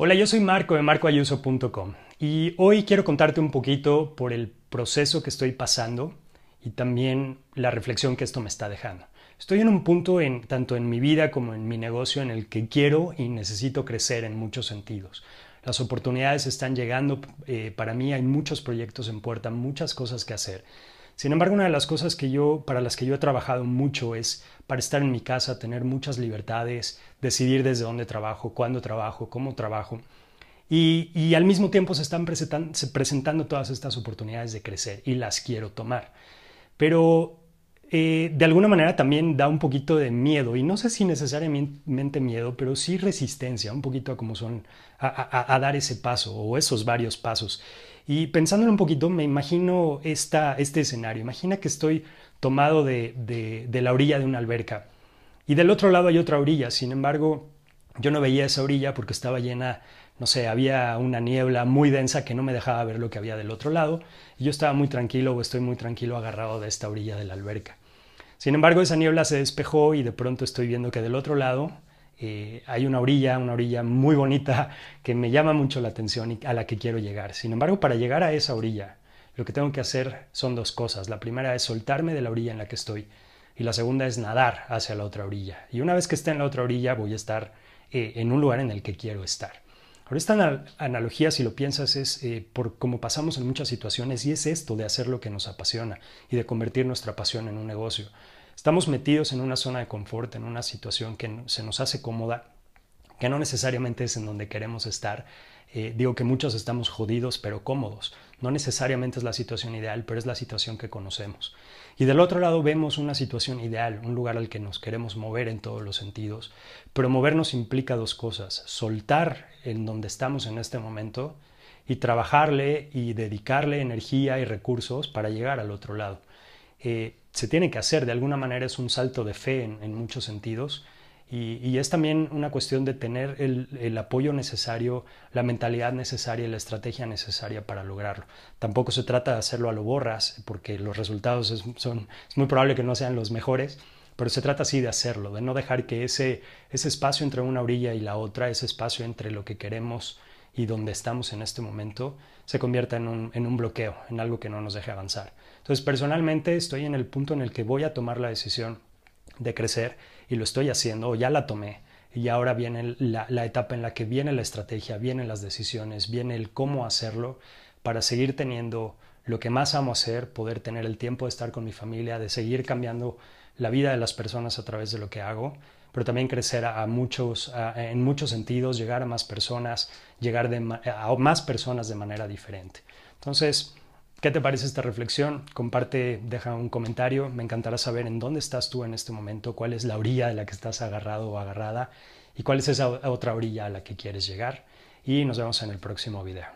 Hola, yo soy Marco de marcoayuso.com y hoy quiero contarte un poquito por el proceso que estoy pasando y también la reflexión que esto me está dejando. Estoy en un punto en tanto en mi vida como en mi negocio en el que quiero y necesito crecer en muchos sentidos. Las oportunidades están llegando eh, para mí, hay muchos proyectos en puerta, muchas cosas que hacer. Sin embargo, una de las cosas que yo, para las que yo he trabajado mucho es para estar en mi casa, tener muchas libertades, decidir desde dónde trabajo, cuándo trabajo, cómo trabajo. Y, al mismo tiempo se están presentando todas estas oportunidades de crecer y las quiero tomar. Pero eh, de alguna manera también da un poquito de miedo, y no sé si necesariamente miedo, pero sí resistencia, un poquito a son, a, dar ese paso o esos varios pasos. Y pensándolo un poquito, me imagino esta, este escenario. Imagina que estoy tomado de, de, de la orilla de una alberca y del otro lado hay otra orilla, sin embargo, yo no veía esa orilla porque estaba llena no sé, había una niebla muy densa que no me dejaba ver lo que había del otro lado y yo estaba muy tranquilo o estoy muy tranquilo agarrado de esta orilla de la alberca. Sin embargo, esa niebla se despejó y de pronto estoy viendo que del otro lado eh, hay una orilla, una orilla muy bonita que me llama mucho la atención y a la que quiero llegar. Sin embargo, para llegar a esa orilla, lo que tengo que hacer son dos cosas. La primera es soltarme de la orilla en la que estoy y la segunda es nadar hacia la otra orilla. Y una vez que esté en la otra orilla, voy a estar eh, en un lugar en el que quiero estar. Ahora, esta analogía, si lo piensas, es eh, por cómo pasamos en muchas situaciones y es esto de hacer lo que nos apasiona y de convertir nuestra pasión en un negocio. Estamos metidos en una zona de confort, en una situación que se nos hace cómoda que no necesariamente es en donde queremos estar. Eh, digo que muchos estamos jodidos pero cómodos. No necesariamente es la situación ideal, pero es la situación que conocemos. Y del otro lado vemos una situación ideal, un lugar al que nos queremos mover en todos los sentidos, pero movernos implica dos cosas, soltar en donde estamos en este momento y trabajarle y dedicarle energía y recursos para llegar al otro lado. Eh, se tiene que hacer, de alguna manera es un salto de fe en muchos sentidos, y, es también una cuestión de tener el, apoyo necesario, la mentalidad necesaria y la estrategia necesaria para lograrlo. Tampoco se trata de hacerlo a lo borras, porque los resultados son, muy probable que no sean los mejores, pero se trata sí de hacerlo, de no dejar que ese, ese espacio entre una orilla y la otra, ese espacio entre lo que queremos y donde estamos en este momento, se convierta en un, en un bloqueo, en algo que no nos deje avanzar. Entonces, personalmente estoy en el punto en el que voy a tomar la decisión de crecer y lo estoy haciendo o ya la tomé y ahora viene la, etapa en la que viene la estrategia, vienen las decisiones, viene el cómo hacerlo para seguir teniendo lo que más amo hacer, poder tener el tiempo de estar con mi familia, de seguir cambiando la vida de las personas a través de lo que hago, pero también crecer a, muchos, en muchos sentidos, llegar a más personas, llegar a más personas de manera diferente. Entonces, ¿Qué te parece esta reflexión? Comparte, deja un comentario, me encantará saber en dónde estás tú en este momento, cuál es la orilla de la que estás agarrado o agarrada y cuál es esa otra orilla a la que quieres llegar. Y nos vemos en el próximo video.